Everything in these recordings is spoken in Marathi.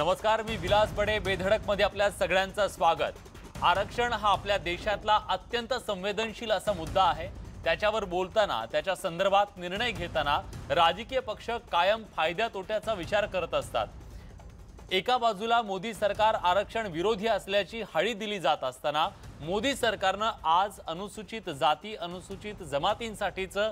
नमस्कार मी विलास बडे बेधडकमध्ये आपल्या सगळ्यांचं स्वागत आरक्षण हा आपल्या देशातला अत्यंत संवेदनशील असा मुद्दा आहे त्याच्यावर बोलताना त्याच्या संदर्भात निर्णय घेताना राजकीय पक्ष कायम फायद्या तोट्याचा विचार करत असतात एका बाजूला मोदी सरकार आरक्षण विरोधी असल्याची हळी दिली जात असताना मोदी सरकारनं आज अनुसूचित जाती अनुसूचित जमातींसाठीचं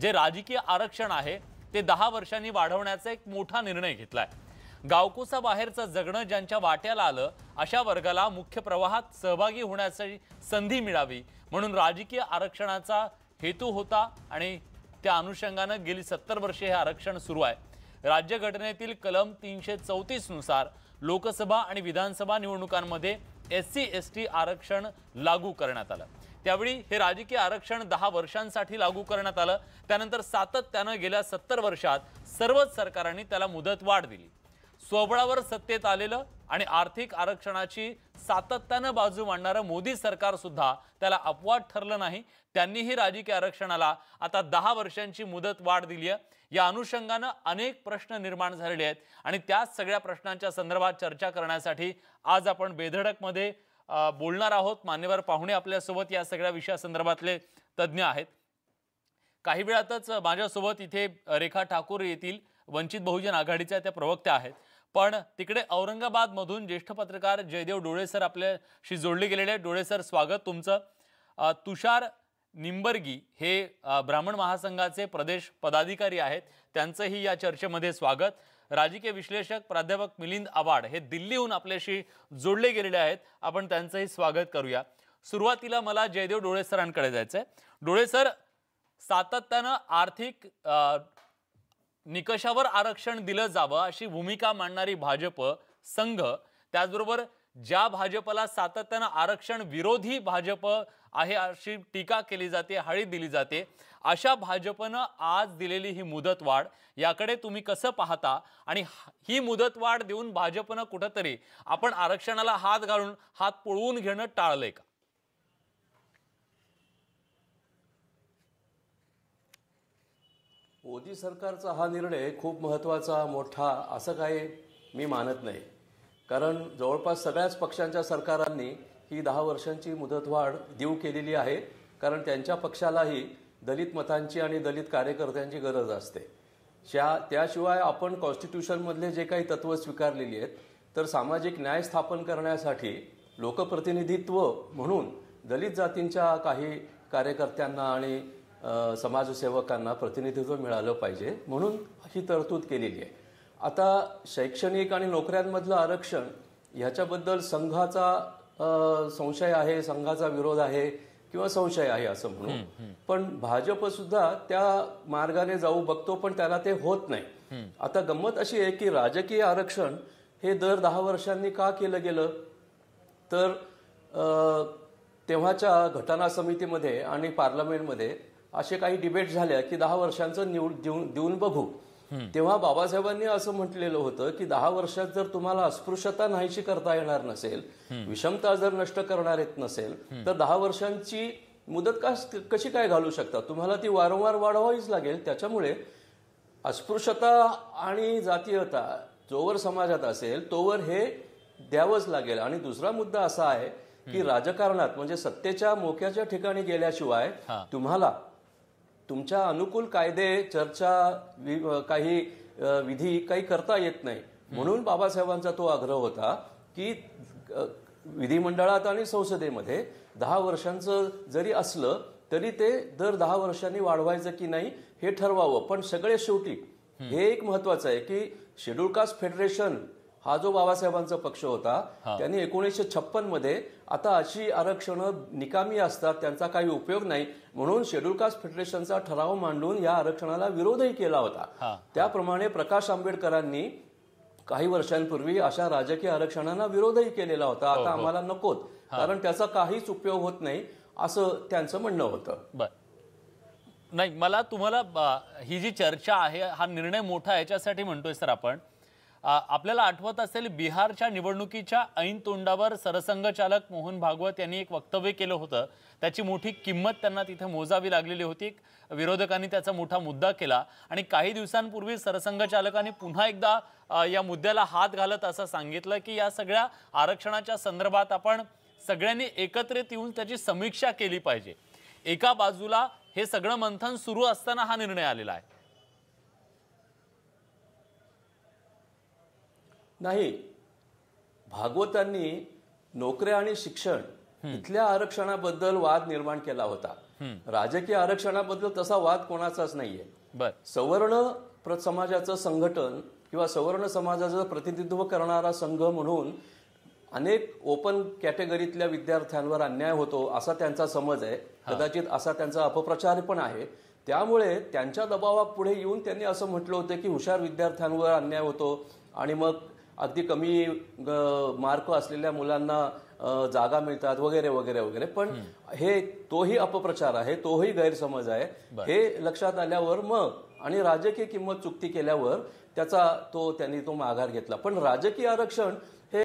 जे राजकीय आरक्षण आहे ते दहा वर्षांनी वाढवण्याचा एक मोठा निर्णय घेतला आहे गावकुसा बाहेरचं जगणं ज्यांच्या वाट्याला आलं अशा वर्गाला मुख्य प्रवाहात सहभागी होण्याची संधी मिळावी म्हणून राजकीय आरक्षणाचा हेतू होता आणि त्या अनुषंगानं गेली सत्तर वर्षे हे आरक्षण सुरू आहे राज्यघटनेतील कलम तीनशे चौतीसनुसार लोकसभा आणि विधानसभा निवडणुकांमध्ये एस सी एस टी आरक्षण लागू करण्यात आलं त्यावेळी हे राजकीय आरक्षण दहा वर्षांसाठी लागू करण्यात आलं त्यानंतर सातत्यानं गेल्या सत्तर वर्षात सर्वच सरकारांनी त्याला मुदत वाढ दिली स्वबळावर सत्तेत आलेलं आणि आर्थिक आरक्षणाची सातत्यानं बाजू मांडणारं मोदी सरकार सुद्धा त्याला अपवाद ठरलं नाही त्यांनीही राजकीय आरक्षणाला आता दहा वर्षांची मुदत वाढ दिली आहे या अनुषंगानं अनेक प्रश्न निर्माण झालेले आहेत आणि त्या सगळ्या प्रश्नांच्या संदर्भात चर्चा करण्यासाठी आज आपण बेधडकमध्ये बोलणार आहोत मान्यवर पाहुणे आपल्यासोबत या सगळ्या विषयासंदर्भातले तज्ज्ञ आहेत काही वेळातच माझ्यासोबत इथे रेखा ठाकूर येतील वंचित बहुजन आघाडीच्या त्या प्रवक्त्या आहेत पण तिकडे औरंगाबादमधून ज्येष्ठ पत्रकार जयदेव डोळेसर आपल्याशी जोडले गेलेले आहेत डोळेसर स्वागत तुमचं तुषार निंबर्गी हे ब्राह्मण महासंघाचे प्रदेश पदाधिकारी आहेत त्यांचंही या चर्चेमध्ये स्वागत राजकीय विश्लेषक प्राध्यापक मिलिंद आवाड हे दिल्लीहून आपल्याशी जोडले गेलेले आहेत आपण त्यांचंही स्वागत करूया सुरुवातीला मला जयदेव डोळेसरांकडे जायचं आहे डोळेसर सातत्यानं आर्थिक निकषावर आरक्षण दिलं जावं अशी भूमिका मांडणारी भाजप संघ त्याचबरोबर ज्या भाजपला सातत्यानं आरक्षण विरोधी भाजप आहे अशी टीका केली जाते हळी दिली जाते अशा भाजपनं आज दिलेली ही मुदतवाढ याकडे तुम्ही कसं पाहता आणि ही मुदतवाढ देऊन भाजपनं कुठंतरी आपण आरक्षणाला हात घालून हात पळवून घेणं टाळलंय का मोदी सरकारचा हा निर्णय खूप महत्त्वाचा मोठा असं काही मी मानत नाही कारण जवळपास सगळ्याच पक्षांच्या सरकारांनी ही दहा वर्षांची मुदतवाढ देऊ केलेली आहे कारण त्यांच्या पक्षालाही दलित मतांची आणि दलित कार्यकर्त्यांची गरज असते त्या त्याशिवाय आपण कॉन्स्टिट्यूशनमधले जे काही तत्त्व स्वीकारलेली आहेत तर सामाजिक न्याय स्थापन करण्यासाठी लोकप्रतिनिधित्व म्हणून दलित जातींच्या काही कार्यकर्त्यांना आणि समाजसेवकांना प्रतिनिधित्व मिळालं पाहिजे म्हणून ही तरतूद केलेली आहे आता शैक्षणिक आणि नोकऱ्यांमधलं आरक्षण ह्याच्याबद्दल संघाचा संशय आहे संघाचा विरोध आहे किंवा संशय आहे असं म्हणून पण भाजप सुद्धा त्या मार्गाने जाऊ बघतो पण त्याला ते होत नाही आता गंमत अशी आहे की राजकीय आरक्षण हे दर दहा वर्षांनी का केलं गेलं तर तेव्हाच्या घटना समितीमध्ये आणि पार्लमेंटमध्ये असे काही डिबेट झाल्या की दहा वर्षांचं निवड देऊन बघू तेव्हा बाबासाहेबांनी असं म्हटलेलं होतं की दहा वर्षात जर तुम्हाला अस्पृश्यता नाहीशी करता येणार नसेल विषमता जर नष्ट करणार येत नसेल तर दहा वर्षांची मुदत का कशी काय घालू शकता तुम्हाला ती वारंवार वाढवावीच लागेल त्याच्यामुळे अस्पृश्यता आणि जातीयता जोवर समाजात असेल तोवर हे द्यावंच लागेल आणि दुसरा मुद्दा असा आहे की राजकारणात म्हणजे सत्तेच्या मोक्याच्या ठिकाणी गेल्याशिवाय तुम्हाला तुमच्या अनुकूल कायदे चर्चा काही विधी काही करता येत नाही म्हणून बाबासाहेबांचा तो आग्रह होता की विधिमंडळात आणि संसदेमध्ये दहा वर्षांचं जरी असलं तरी ते दर दहा वर्षांनी वाढवायचं की नाही हे ठरवावं पण सगळे शेवटी हे एक महत्वाचं आहे की शेड्यूल कास्ट फेडरेशन हा जो बाबासाहेबांचा पक्ष होता त्यांनी एकोणीसशे छप्पन मध्ये आता अशी आरक्षण निकामी असतात त्यांचा काही उपयोग नाही म्हणून शेड्यूल कास्ट फेडरेशनचा ठराव मांडून या आरक्षणाला विरोधही केला होता त्याप्रमाणे प्रकाश आंबेडकरांनी काही वर्षांपूर्वी अशा राजकीय आरक्षणांना विरोधही केलेला होता हो, आता हो. आम्हाला नकोत कारण त्याचा काहीच उपयोग होत नाही असं त्यांचं म्हणणं होतं नाही मला तुम्हाला ही जी चर्चा आहे हा निर्णय मोठा याच्यासाठी म्हणतोय सर आपण आपल्याला आठवत असेल बिहारच्या निवडणुकीच्या ऐन तोंडावर सरसंघचालक मोहन भागवत यांनी एक वक्तव्य केलं होतं त्याची मोठी किंमत त्यांना तिथे मोजावी लागलेली होती विरोधकांनी त्याचा मोठा मुद्दा केला आणि काही दिवसांपूर्वी सरसंघचालकांनी पुन्हा एकदा या मुद्द्याला हात घालत असं सांगितलं की या सगळ्या आरक्षणाच्या संदर्भात आपण सगळ्यांनी एकत्रित येऊन त्याची समीक्षा केली पाहिजे एका बाजूला हे सगळं मंथन सुरू असताना हा निर्णय आलेला आहे नाही भागवतांनी नोकऱ्या आणि शिक्षण इथल्या आरक्षणाबद्दल वाद निर्माण केला होता राजकीय आरक्षणाबद्दल तसा वाद कोणाचाच नाहीये सवर्ण समाजाचं संघटन किंवा सवर्ण समाजाचं प्रतिनिधित्व करणारा संघ म्हणून अनेक ओपन कॅटेगरीतल्या विद्यार्थ्यांवर अन्याय होतो असा त्यांचा समज आहे कदाचित असा त्यांचा अपप्रचार पण आहे त्यामुळे त्यांच्या दबावापुढे येऊन त्यांनी असं म्हटलं होतं की हुशार विद्यार्थ्यांवर अन्याय होतो आणि मग अगदी कमी मार्क असलेल्या मुलांना जागा मिळतात वगैरे वगैरे वगैरे पण हे तोही अपप्रचार आहे तोही गैरसमज आहे हे लक्षात आल्यावर मग आणि राजकीय किंमत चुकती केल्यावर त्याचा तो त्यांनी तो माघार घेतला पण राजकीय आरक्षण